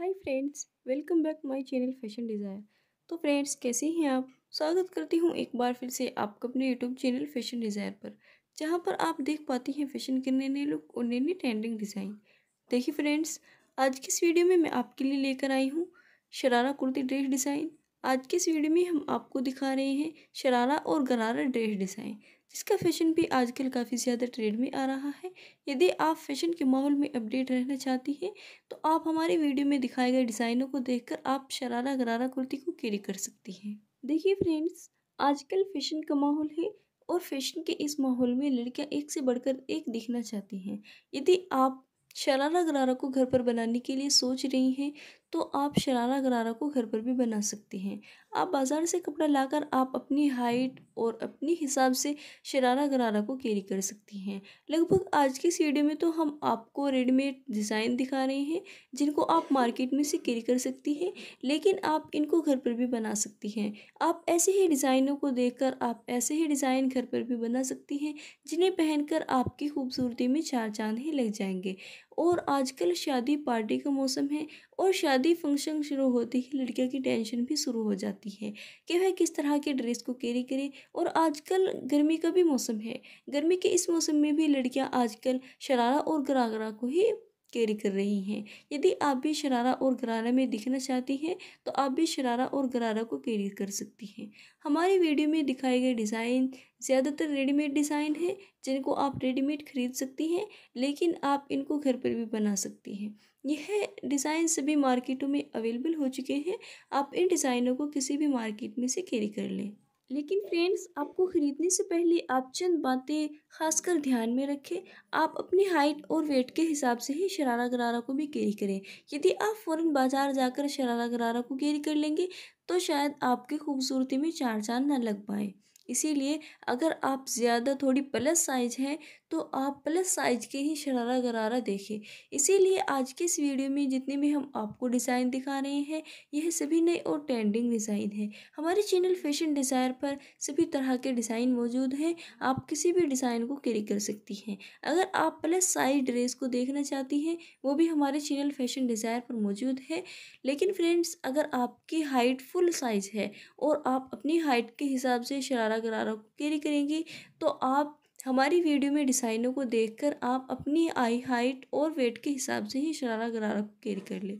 hi friends welcome back my channel fashion desire तो friends कैसे हैं आप स्वागत करती हूँ एक बार फिर से आपको अपने यूट्यूब चैनल फैशन डिज़ायर पर जहाँ पर आप देख पाती हैं फैशन के नए नए लुक और नए नए ट्रेंडिंग डिज़ाइन देखिए फ्रेंड्स आज की इस वीडियो में मैं आपके लिए लेकर आई हूँ शरारा कुर्ती ड्रेस डिज़ाइन आज के इस वीडियो में हम आपको दिखा रहे हैं शरारा और गरारा ड्रेस डिज़ाइन जिसका फैशन भी आजकल काफ़ी ज़्यादा ट्रेंड में आ रहा है यदि आप फैशन के माहौल में अपडेट रहना चाहती हैं तो आप हमारे वीडियो में दिखाए गए डिज़ाइनों को देखकर आप शरारा गरारा कुर्ती को कैरी कर सकती हैं देखिए फ्रेंड्स आजकल फैशन का माहौल है और फैशन के इस माहौल में लड़कियाँ एक से बढ़कर एक दिखना चाहती हैं यदि आप शरारा गरारा को घर पर बनाने के लिए सोच रही हैं तो आप शरारा गरारा को घर पर भी बना सकती हैं आप बाज़ार से कपड़ा लाकर आप अपनी हाइट और अपने हिसाब से शरारा गरारा को कैरी कर सकती हैं लगभग आज की सीडी में तो हम आपको रेडीमेड डिज़ाइन दिखा रहे हैं जिनको आप मार्केट में से कैरी कर सकती हैं लेकिन आप इनको घर पर भी बना सकती हैं आप ऐसे ही डिज़ाइनों को देख आप ऐसे ही डिज़ाइन घर पर भी बना सकती हैं जिन्हें पहनकर आपकी खूबसूरती में चार चांद ही लग जाएंगे और आजकल शादी पार्टी का मौसम है और शादी फंक्शन शुरू होते ही लड़कियों की टेंशन भी शुरू हो जाती है कि वह किस तरह के ड्रेस को कैरी करे और आजकल गर्मी का भी मौसम है गर्मी के इस मौसम में भी लड़कियां आजकल शरारा और गरागरा को ही कैरी कर रही हैं यदि आप भी शरारा और गरारा में दिखना चाहती हैं तो आप भी शरारा और गरारा को कैरी कर सकती हैं हमारी वीडियो में दिखाए गए डिज़ाइन ज़्यादातर रेडीमेड डिज़ाइन है जिनको आप रेडीमेड खरीद सकती हैं लेकिन आप इनको घर पर भी बना सकती हैं यह डिज़ाइन सभी मार्केटों में अवेलेबल हो चुके हैं आप इन डिज़ाइनों को किसी भी मार्केट में से कैरी कर लें लेकिन फ्रेंड्स आपको ख़रीदने से पहले आप चंद बातें खासकर ध्यान में रखें आप अपनी हाइट और वेट के हिसाब से ही शरारा गरारा को भी कैरी करें यदि आप फ़ौरन बाज़ार जाकर शरारा गरारा को कैरी कर लेंगे तो शायद आपकी खूबसूरती में चार चांद न लग पाए इसीलिए अगर आप ज़्यादा थोड़ी प्लस साइज हैं तो आप प्लस साइज के ही शरारा गरारा देखें इसीलिए आज के इस वीडियो में जितने भी हम आपको डिज़ाइन दिखा रहे हैं यह सभी नए और ट्रेंडिंग डिज़ाइन हैं हमारे चैनल फैशन डिज़ायर पर सभी तरह के डिज़ाइन मौजूद हैं आप किसी भी डिज़ाइन को कैरी कर सकती हैं अगर आप प्लस साइज ड्रेस को देखना चाहती हैं वो भी हमारे चैनल फैशन डिज़ायर पर मौजूद है लेकिन फ्रेंड्स अगर आपकी हाइट फुल साइज़ है और आप अपनी हाइट के हिसाब से शरारा करा कैरी करेंगी तो आप हमारी वीडियो में डिज़ाइनों को देखकर आप अपनी आई हाइट और वेट के हिसाब से ही शरारा गरारा को कैरी कर लें